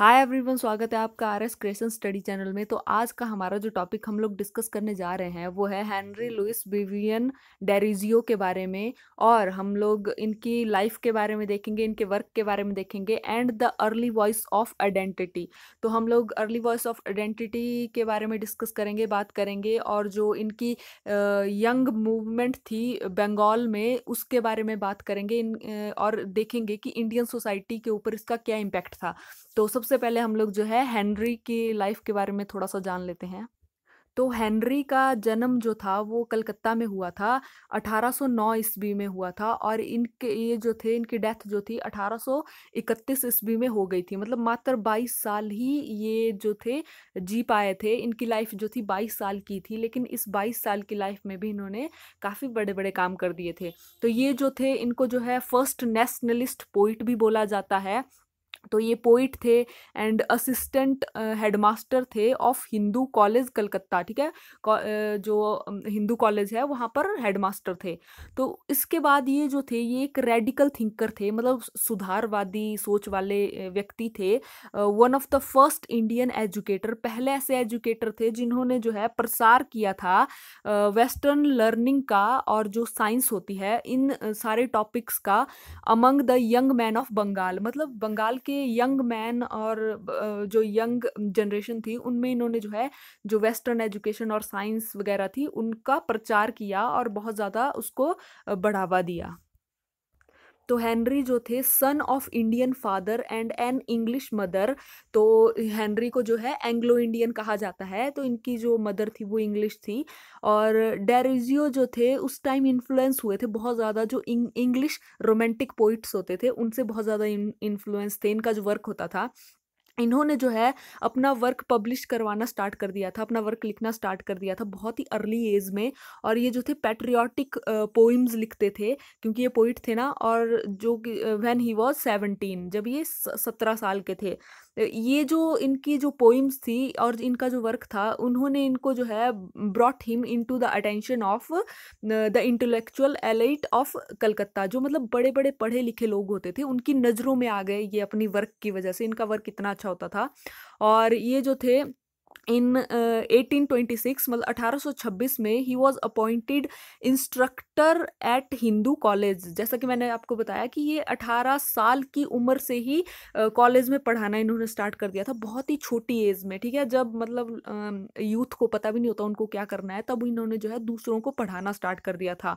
hi everyone स्वागत है आपका R S creation study channel में तो आज का हमारा जो टॉपिक हम लोग डिस्कस करने जा रहे हैं वो है हेनरी लुइस विवियन डेरिजियो के बारे में और हम लोग इनकी लाइफ के बारे में देखेंगे इनके वर्क के बारे में देखेंगे and the early voice of identity तो हम लोग अर्ली वॉइस ऑफ आइडेंटिटी के बारे में डिस्कस करेंगे बात करेंगे और जो इनकी यंग मूवमेंट थी बंगाल में उसके बारे में बात करेंगे इन और देखेंगे कि इंडियन सोसाइटी के ऊपर इसका क्या इम्पैक्ट था तो सबसे सबसे पहले हम लोग जो है हेनरी की लाइफ के बारे में थोड़ा सा जान लेते हैं तो हेनरी का जन्म जो था वो कलकत्ता में हुआ था 1809 ईस्वी में हुआ था और इनके ये जो थे इनकी डेथ जो थी 1831 ईस्वी में हो गई थी मतलब मात्र 22 साल ही ये जो थे जी पाए थे इनकी लाइफ जो थी 22 साल की थी लेकिन इस 22 साल की लाइफ में भी इन्होंने काफ़ी बड़े बड़े काम कर दिए थे तो ये जो थे इनको जो है फर्स्ट नेशनलिस्ट पोइट भी बोला जाता है तो ये पोइट थे एंड असिस्टेंट हेडमास्टर थे ऑफ हिंदू कॉलेज कलकत्ता ठीक है जो हिंदू कॉलेज है वहाँ पर हेडमास्टर थे तो इसके बाद ये जो थे ये एक रेडिकल थिंकर थे मतलब सुधारवादी सोच वाले व्यक्ति थे one of the first Indian educator पहले ऐसे एजुकेटर थे जिन्होंने जो है प्रसार किया था वेस्टर्न लर्निंग का और जो साइंस होती है इन सारे टॉपिक्स का among the young man of Bengal मतलब बंगाल के के यंग मैन और जो यंग जनरेशन थी उनमें इन्होंने जो है जो वेस्टर्न एजुकेशन और साइंस वगैरह थी उनका प्रचार किया और बहुत ज़्यादा उसको बढ़ावा दिया तो हेनरी जो थे son of Indian father and an English mother तो हेनरी को जो है एंग्लो इंडियन कहा जाता है तो इनकी जो मदर थी वो इंग्लिश थी और डेरिजियो जो थे उस टाइम इन्फ्लुएंस हुए थे बहुत ज़्यादा जो इंग्लिश रोमांटिक पोइट्स होते थे उनसे बहुत ज़्यादा इन्फ्लुएंस थे इनका जो वर्क होता था इन्होंने जो है अपना वर्क पब्लिश करवाना स्टार्ट कर दिया था अपना वर्क लिखना स्टार्ट कर दिया था बहुत ही अर्ली एज में और ये जो थे पैट्रियाटिक पोइम्स लिखते थे क्योंकि ये पोइट थे ना और जो वैन ही वॉज सेवनटीन जब ये सत्रह साल के थे ये जो इनकी जो पोइम्स थी और इनका जो वर्क था उन्होंने इनको जो है brought him into the attention of the intellectual elite of Calcutta जो मतलब बड़े बड़े पढ़े लिखे लोग होते थे उनकी नज़रों में आ गए ये अपनी वर्क की वजह से इनका वर्क इतना अच्छा होता था और ये जो थे इन एटीन ट्वेंटी सिक्स मतलब अठारह सौ छब्बीस में ही was appointed instructor at Hindu College जैसा कि मैंने आपको बताया कि ये अठारह साल की उम्र से ही कॉलेज uh, में पढ़ाना इन्होंने स्टार्ट कर दिया था बहुत ही छोटी एज में ठीक है जब मतलब यूथ um, को पता भी नहीं होता उनको क्या करना है तब इन्होंने जो है दूसरों को पढ़ाना स्टार्ट कर दिया था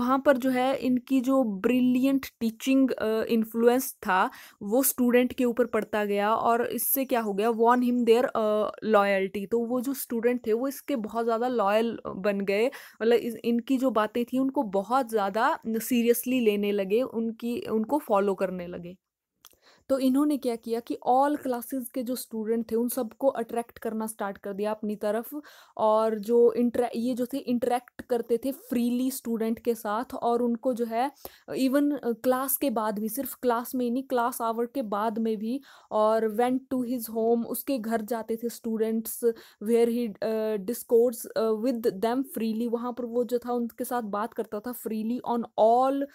वहाँ पर जो है इनकी जो ब्रिलियंट टीचिंग इन्फ्लुएंस था वो स्टूडेंट के ऊपर पड़ता गया और इससे क्या हो गया won him their lawyer faculty तो वो जो स्टूडेंट थे वो इसके बहुत ज़्यादा लॉयल बन गए मतलब इनकी जो बातें थी उनको बहुत ज़्यादा सीरियसली लेने लगे उनकी उनको फॉलो करने लगे तो इन्होंने क्या किया कि ऑल क्लासेस के जो स्टूडेंट थे उन सबको अट्रैक्ट करना स्टार्ट कर दिया अपनी तरफ और जो इंटरे ये जो थे इंटरेक्ट करते थे फ्रीली स्टूडेंट के साथ और उनको जो है इवन क्लास के बाद भी सिर्फ क्लास में ही नहीं क्लास आवर के बाद में भी और वेंट टू हिज होम उसके घर जाते थे students where he discourse with them freely वहाँ पर वो जो था उनके साथ बात करता था freely on all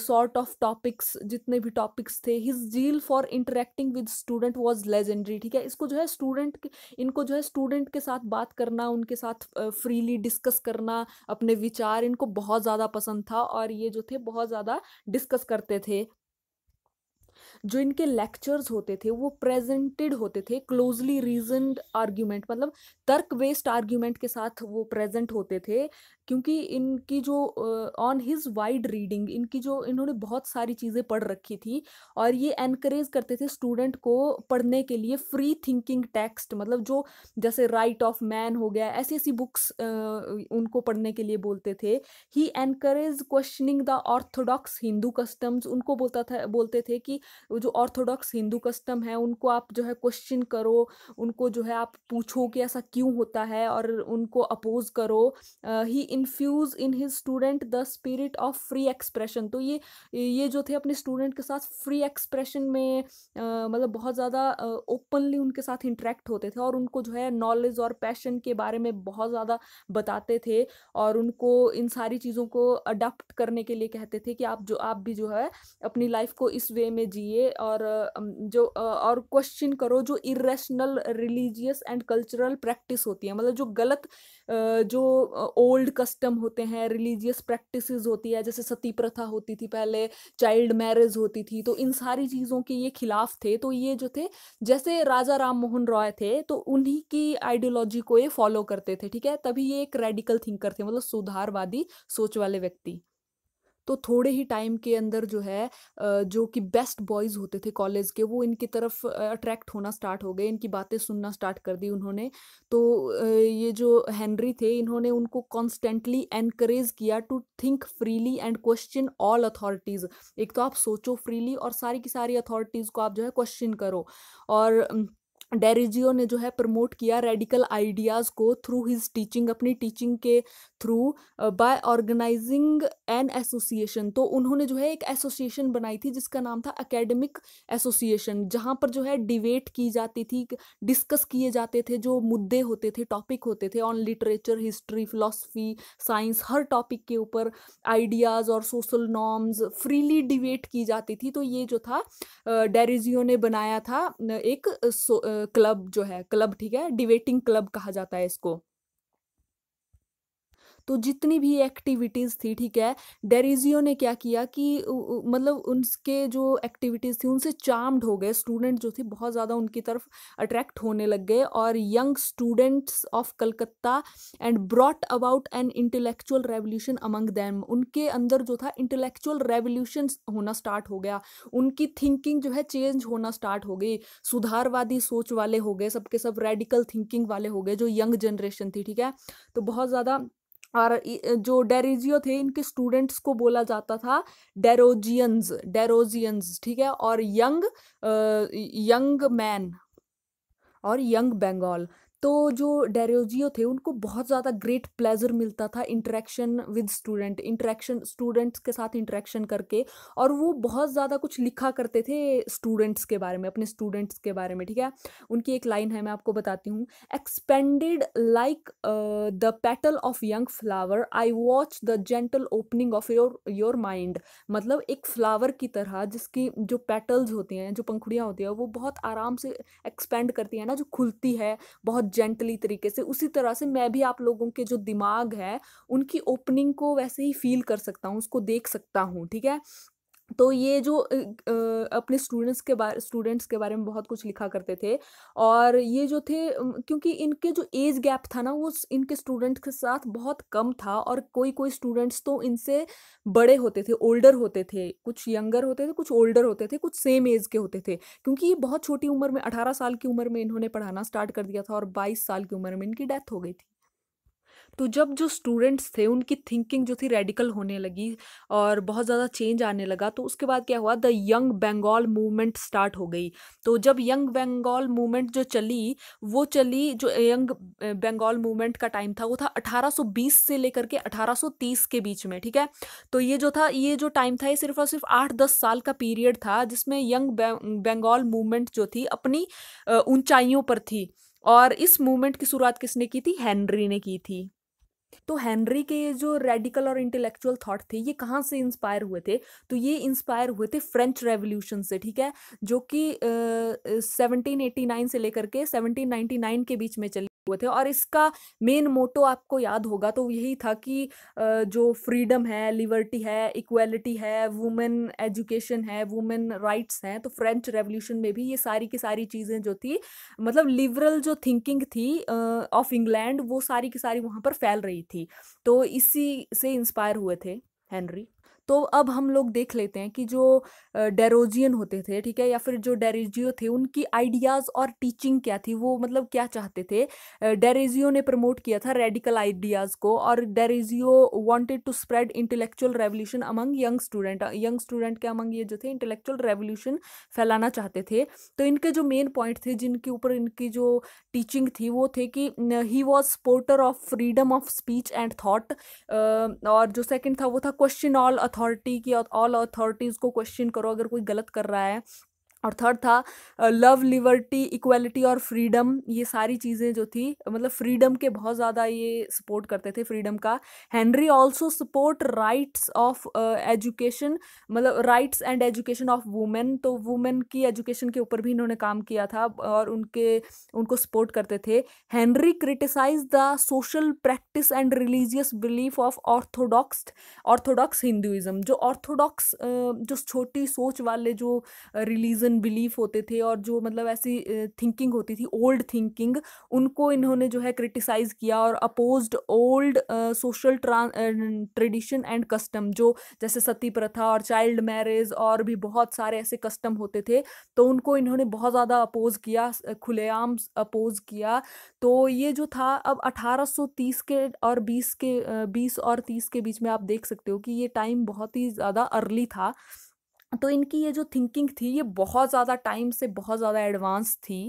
sort of topics जितने भी टॉपिक्स थे his zeal for interacting with student was legendary ठीक है इसको जो है स्टूडेंट इनको जो है स्टूडेंट के साथ बात करना उनके साथ फ्रीली डिस्कस करना अपने विचार इनको बहुत ज़्यादा पसंद था और ये जो थे बहुत ज़्यादा डिस्कस करते थे जो इनके लेक्चर्स होते थे वो प्रेजेंटेड होते थे क्लोजली रीजनड आर्ग्यूमेंट मतलब तर्क बेस्ड आर्ग्यूमेंट के साथ वो प्रेजेंट होते थे क्योंकि इनकी जो ऑन हिज वाइड रीडिंग इनकी जो इन्होंने बहुत सारी चीज़ें पढ़ रखी थी और ये एनकरेज करते थे स्टूडेंट को पढ़ने के लिए फ्री थिंकिंग टेक्स्ट मतलब जो जैसे राइट ऑफ मैन हो गया ऐसी ऐसी बुक्स uh, उनको पढ़ने के लिए बोलते थे he encourage questioning the orthodox Hindu customs उनको बोलता था बोलते थे कि जो ऑर्थोडॉक्स हिंदू कस्टम है उनको आप जो है क्वेश्चन करो उनको जो है आप पूछो कि ऐसा क्यों होता है और उनको अपोज करो he infuse in his student the spirit of free expression तो ये ये जो थे अपने स्टूडेंट के साथ फ्री एक्सप्रेशन में मतलब बहुत ज़्यादा ओपनली उनके साथ इंटरेक्ट होते थे और उनको जो है नॉलेज और पैशन के बारे में बहुत ज़्यादा बताते थे और उनको इन सारी चीज़ों को अडप्ट करने के लिए कहते थे कि आप जो आप भी जो है अपनी लाइफ को इस वे में जिए और जो और क्वेश्चन करो जो irrational religious and cultural practice होती है मतलब जो गलत जो ओल्ड कस्टम होते हैं रिलीजियस प्रैक्टिस होती है जैसे सती प्रथा होती थी पहले चाइल्ड मैरिज होती थी तो इन सारी चीज़ों के ये खिलाफ थे तो ये जो थे जैसे राजा राम मोहन रॉय थे तो उन्हीं की आइडियोलॉजी को ये फॉलो करते थे ठीक है तभी ये एक रेडिकल थिंकर थे मतलब सुधारवादी सोच वाले व्यक्ति तो थोड़े ही टाइम के अंदर जो है जो कि बेस्ट बॉयज़ होते थे कॉलेज के वो इनकी तरफ अट्रैक्ट होना स्टार्ट हो गए इनकी बातें सुनना स्टार्ट कर दी उन्होंने तो ये जो हैंनरी थे इन्होंने उनको कॉन्स्टेंटली एनकरेज किया to think freely and question all authorities एक तो आप सोचो फ्रीली और सारी की सारी अथॉरिटीज़ को आप जो है क्वेश्चन करो और डेरिजियो ने जो है प्रमोट किया रेडिकल आइडियाज़ को थ्रू हिज टीचिंग अपनी टीचिंग के through by organising an association तो उन्होंने जो है एक एसोसिएशन बनाई थी जिसका नाम था एकेडमिक एसोसिएशन जहाँ पर जो है डिबेट की जाती थी डिस्कस किए जाते थे जो मुद्दे होते थे टॉपिक होते थे on literature history philosophy science हर टॉपिक के ऊपर आइडियाज़ और सोशल नॉर्म्स फ्रीली डिबेट की जाती थी तो ये जो था डेरिजियो ने बनाया था एक सो, क्लब जो है क्लब ठीक है डिबेटिंग क्लब कहा जाता है इसको तो जितनी भी एक्टिविटीज़ थी ठीक है डेरिजियो ने क्या किया कि मतलब उनके जो एक्टिविटीज़ थी उनसे चार्म्ड हो गए स्टूडेंट जो थे बहुत ज़्यादा उनकी तरफ अट्रैक्ट होने लग गए और young students of Calcutta and brought about an intellectual revolution among them उनके अंदर जो था इंटेलेक्चुअल रेवोल्यूशन होना स्टार्ट हो गया उनकी थिंकिंग जो है चेंज होना स्टार्ट हो गई सुधारवादी सोच वाले हो गए सबके सब रेडिकल थिंकिंग वाले हो गए जो यंग जनरेशन थी ठीक है तो बहुत ज़्यादा और जो डेरिजियो थे इनके स्टूडेंट्स को बोला जाता था डेरोजियंस डेरोजियंस ठीक है और यंग यंग मैन और यंग बंगाल तो जो डेरोजियो थे उनको बहुत ज़्यादा ग्रेट प्लेजर मिलता था interaction with student interaction students के साथ इंटरेक्शन करके और वो बहुत ज़्यादा कुछ लिखा करते थे स्टूडेंट्स के बारे में अपने स्टूडेंट्स के बारे में ठीक है उनकी एक लाइन है मैं आपको बताती हूँ expanded like the petal of young flower I watch the gentle opening of your your mind मतलब एक फ्लावर की तरह जिसकी जो पेटल्स होती हैं जो पंखुड़ियाँ होती हैं वो बहुत आराम से एक्सपेंड करती हैं ना जो खुलती है बहुत जेंटली तरीके से उसी तरह से मैं भी आप लोगों के जो दिमाग है उनकी ओपनिंग को वैसे ही फील कर सकता हूँ उसको देख सकता हूँ ठीक है तो ये जो अपने स्टूडेंट्स के बारे स्टूडेंट्स के बारे में बहुत कुछ लिखा करते थे और ये जो थे क्योंकि इनके जो एज गैप था ना वो इनके स्टूडेंट्स के साथ बहुत कम था और कोई कोई स्टूडेंट्स तो इनसे बड़े होते थे ओल्डर होते थे कुछ यंगर होते थे कुछ ओल्डर होते थे कुछ सेम एज के होते थे क्योंकि ये बहुत छोटी उम्र में अठारह साल की उम्र में इन्होंने पढ़ाना स्टार्ट कर दिया था और बाईस साल की उम्र में इनकी डेथ हो गई थी तो जब जो स्टूडेंट्स थे उनकी थिंकिंग जो थी रेडिकल होने लगी और बहुत ज़्यादा चेंज आने लगा तो उसके बाद क्या हुआ the young Bengal movement start हो गई तो जब यंग बंगाल मूवमेंट जो चली वो चली जो यंग बंगाल मूवमेंट का टाइम था वो था 1820 से लेकर के 1830 के बीच में ठीक है तो ये जो था ये जो टाइम था ये सिर्फ और सिर्फ आठ दस साल का पीरियड था जिसमें यंग बंगाल मूवमेंट जो थी अपनी ऊंचाइयों पर थी और इस मूवमेंट की शुरुआत किसने की थी हेनरी ने की थी तो हेनरी के जो रेडिकल और इंटेलेक्चुअल थॉट थे ये कहाँ से इंस्पायर हुए थे तो ये इंस्पायर हुए थे फ्रेंच रेवोल्यूशन से ठीक है जो कि सेवनटीन uh, से लेकर के सेवनटीन के बीच में चली हुए थे और इसका मेन मोटो आपको याद होगा तो यही था कि जो फ्रीडम है लिबर्टी है इक्वलिटी है वुमेन एजुकेशन है वुमेन राइट्स हैं तो फ्रेंच रेवोल्यूशन में भी ये सारी की सारी चीज़ें जो थी मतलब लिबरल जो थिंकिंग थी ऑफ इंग्लैंड वो सारी की सारी वहाँ पर फैल रही थी तो इसी से इंस्पायर हुए थे हैंनरी तो अब हम लोग देख लेते हैं कि जो डेरोजियन होते थे ठीक है या फिर जो डेरेजियो थे उनकी आइडियाज़ और टीचिंग क्या थी वो मतलब क्या चाहते थे डेरेजियो ने प्रमोट किया था रेडिकल आइडियाज़ को और Derozio wanted to spread intellectual revolution among young student young student के अमंग ये जो थे इंटेलेक्चुअल रेवोल्यूशन फैलाना चाहते थे तो इनके जो मेन पॉइंट थे जिनके ऊपर इनकी जो टीचिंग थी वो थे कि he was supporter of freedom of speech and thought और जो सेकेंड था वो था क्वेश्चन ऑल अथॉरिटी की ऑल अथॉरिटीज़ को क्वेश्चन करो अगर कोई गलत कर रहा है और थर्ड था लव लिबर्टी इक्वलिटी और फ्रीडम ये सारी चीज़ें जो थी मतलब फ्रीडम के बहुत ज़्यादा ये सपोर्ट करते थे फ्रीडम का Henry also support rights of education मतलब rights and education of women तो वुमेन की एजुकेशन के ऊपर भी इन्होंने काम किया था और उनके उनको सपोर्ट करते थे Henry criticise the social practice and religious belief of orthodox orthodox Hinduism जो ऑर्थोडॉक्स जो छोटी सोच वाले जो रिलीजन सडन बिलीफ होते थे और जो मतलब ऐसी थिंकिंग होती थी ओल्ड थिंकिंग उनको इन्होंने जो है क्रिटिसाइज किया और opposed old social tradition and custom जो जैसे सती प्रथा और चाइल्ड मैरिज और भी बहुत सारे ऐसे कस्टम होते थे तो उनको इन्होंने बहुत ज़्यादा अपोज किया खुलेआम अपोज किया तो ये जो था अब 1830 के और 20 के 20 और 30 के बीच में आप देख सकते हो कि ये टाइम बहुत ही ज़्यादा अर्ली था तो इनकी ये जो थिंकिंग थी ये बहुत ज़्यादा टाइम से बहुत ज़्यादा एडवांस थी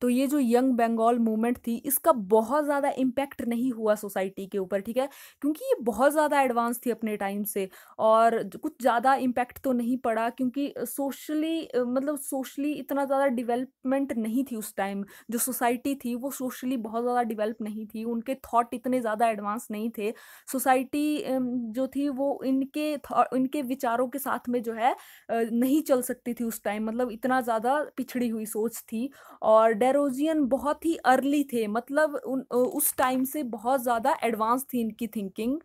तो ये जो यंग बंगाल मूवमेंट थी इसका बहुत ज़्यादा इम्पैक्ट नहीं हुआ सोसाइटी के ऊपर ठीक है क्योंकि ये बहुत ज़्यादा एडवांस थी अपने टाइम से और कुछ ज़्यादा इम्पैक्ट तो नहीं पड़ा क्योंकि सोशली मतलब सोशली इतना ज़्यादा डिवेलपमेंट नहीं थी उस टाइम जो सोसाइटी थी वो सोशली बहुत ज़्यादा डिवेलप नहीं थी उनके थाट इतने ज़्यादा एडवांस नहीं थे सोसाइटी जो थी वो इनके इनके विचारों के साथ में जो है नहीं चल सकती थी उस टाइम मतलब इतना ज़्यादा पिछड़ी हुई सोच थी और डेरोजियन बहुत ही अर्ली थे मतलब उन, उस टाइम से बहुत ज़्यादा एडवांस थी इनकी थिंकिंग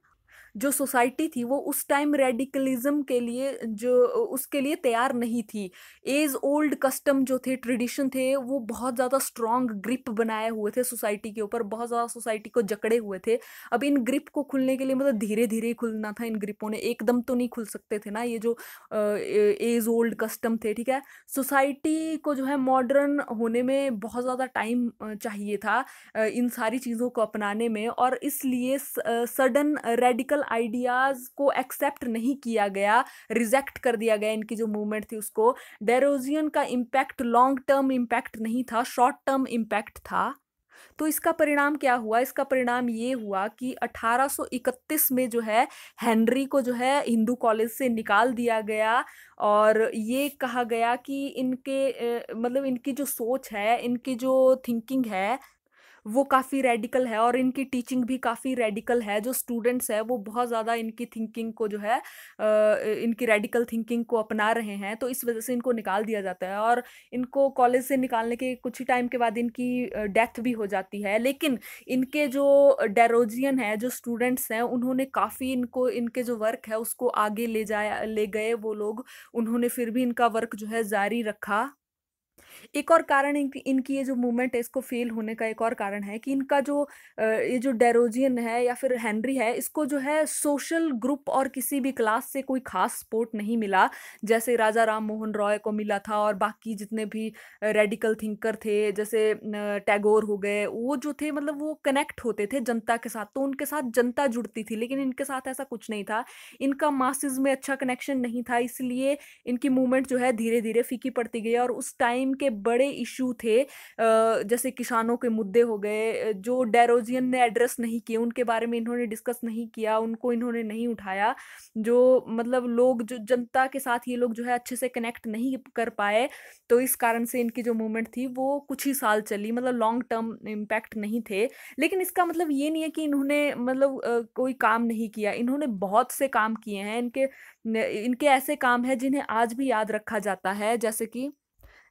जो सोसाइटी थी वो उस टाइम रेडिकलिज्म के लिए जो उसके लिए तैयार नहीं थी एज ओल्ड कस्टम जो थे ट्रेडिशन थे वो बहुत ज़्यादा स्ट्रॉन्ग ग्रिप बनाए हुए थे सोसाइटी के ऊपर बहुत ज़्यादा सोसाइटी को जकड़े हुए थे अब इन ग्रिप को खुलने के लिए मतलब धीरे धीरे ही खुलना था इन ग्रिपों ने एकदम तो नहीं खुल सकते थे ना ये जो एज ओल्ड कस्टम थे ठीक है सोसाइटी को जो है मॉडर्न होने में बहुत ज़्यादा टाइम चाहिए था इन सारी चीज़ों को अपनाने में और इसलिए सडन रेडिकल कल्चरल आइडियाज़ को एक्सेप्ट नहीं किया गया रिजेक्ट कर दिया गया इनकी जो मूवमेंट थी उसको डेरोजियन का इम्पैक्ट लॉन्ग टर्म इम्पैक्ट नहीं था शॉर्ट टर्म इम्पैक्ट था तो इसका परिणाम क्या हुआ इसका परिणाम ये हुआ कि 1831 में जो है हेनरी को जो है हिंदू कॉलेज से निकाल दिया गया और ये कहा गया कि इनके मतलब इनकी जो सोच है इनकी जो थिंकिंग है वो काफ़ी रेडिकल है और इनकी टीचिंग भी काफ़ी रेडिकल है जो स्टूडेंट्स है वो बहुत ज़्यादा इनकी थिंकिंग को जो है इनकी रेडिकल थिंकिंग को अपना रहे हैं तो इस वजह से इनको निकाल दिया जाता है और इनको कॉलेज से निकालने के कुछ ही टाइम के बाद इनकी डेथ भी हो जाती है लेकिन इनके जो डेरोजियन है जो स्टूडेंट्स हैं उन्होंने काफ़ी इनको इनके जो वर्क है उसको आगे ले जाया ले गए वो लोग उन्होंने फिर भी इनका वर्क जो है जारी रखा एक और कारण इनकी इनकी ये जो मूवमेंट है इसको फेल होने का एक और कारण है कि इनका जो ये जो डेरोजियन है या फिर हैंनरी है इसको जो है सोशल ग्रुप और किसी भी क्लास से कोई खास सपोर्ट नहीं मिला जैसे राजा राम मोहन रॉय को मिला था और बाकी जितने भी रेडिकल थिंकर थे जैसे टैगोर हो गए वो जो थे मतलब वो कनेक्ट होते थे जनता के साथ तो उनके साथ जनता जुड़ती थी लेकिन इनके साथ ऐसा कुछ नहीं था इनका मासिस में अच्छा कनेक्शन नहीं था इसलिए इनकी मूवमेंट जो है धीरे धीरे फीकी पड़ती गई और उस टाइम के बड़े इशू थे जैसे किसानों के मुद्दे हो गए जो डेरोजियन ने एड्रेस नहीं किए उनके बारे में इन्होंने डिस्कस नहीं किया उनको इन्होंने नहीं उठाया जो मतलब लोग जो जनता के साथ ये लोग जो है अच्छे से कनेक्ट नहीं कर पाए तो इस कारण से इनकी जो मूवमेंट थी वो कुछ ही साल चली मतलब लॉन्ग टर्म इम्पैक्ट नहीं थे लेकिन इसका मतलब ये नहीं है कि इन्होंने मतलब कोई काम नहीं किया इन्होंने बहुत से काम किए हैं इनके इनके ऐसे काम हैं जिन्हें आज भी याद रखा जाता है जैसे कि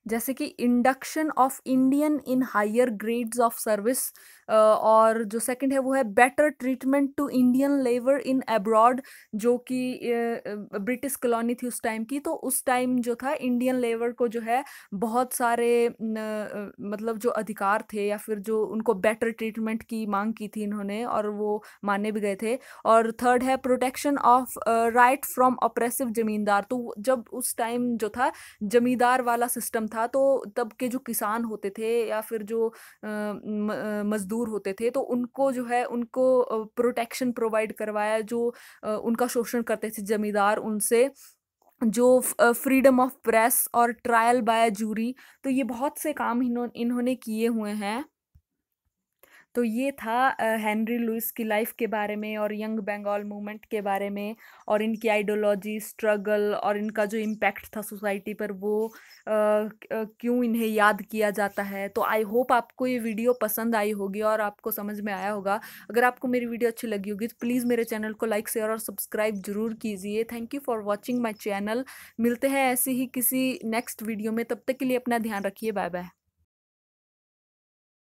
जैसे कि induction of Indian in higher grades of service और जो सेकंड है वो है better treatment to Indian labour in abroad जो कि ब्रिटिश कॉलोनी थी उस टाइम की तो उस टाइम जो था इंडियन लेबर को जो है बहुत सारे न, मतलब जो अधिकार थे या फिर जो उनको बेटर ट्रीटमेंट की मांग की थी इन्होंने और वो माने भी गए थे और थर्ड है protection of right from oppressive zamindar तो जब उस टाइम जो था जमींदार वाला सिस्टम था तो तब के जो किसान होते थे या फिर जो मजदूर मजदूर होते थे तो उनको जो है उनको प्रोटेक्शन प्रोवाइड करवाया जो उनका शोषण करते थे जमींदार उनसे जो फ्रीडम ऑफ प्रेस और ट्रायल बाय जूरी तो ये बहुत से काम इन्होंने किए हुए हैं तो ये था हेनरी लुइस की लाइफ के बारे में और यंग बंगाल मूवमेंट के बारे में और इनकी आइडियोलॉजी स्ट्रगल और इनका जो इम्पैक्ट था सोसाइटी पर वो क्यों इन्हें याद किया जाता है तो आई होप आपको ये वीडियो पसंद आई होगी और आपको समझ में आया होगा अगर आपको मेरी वीडियो अच्छी लगी होगी तो प्लीज़ मेरे चैनल को लाइक शेयर और सब्सक्राइब जरूर कीजिए thank you for watching my channel मिलते हैं ऐसे ही किसी नेक्स्ट वीडियो में तब तक के लिए अपना ध्यान रखिए बाय बाय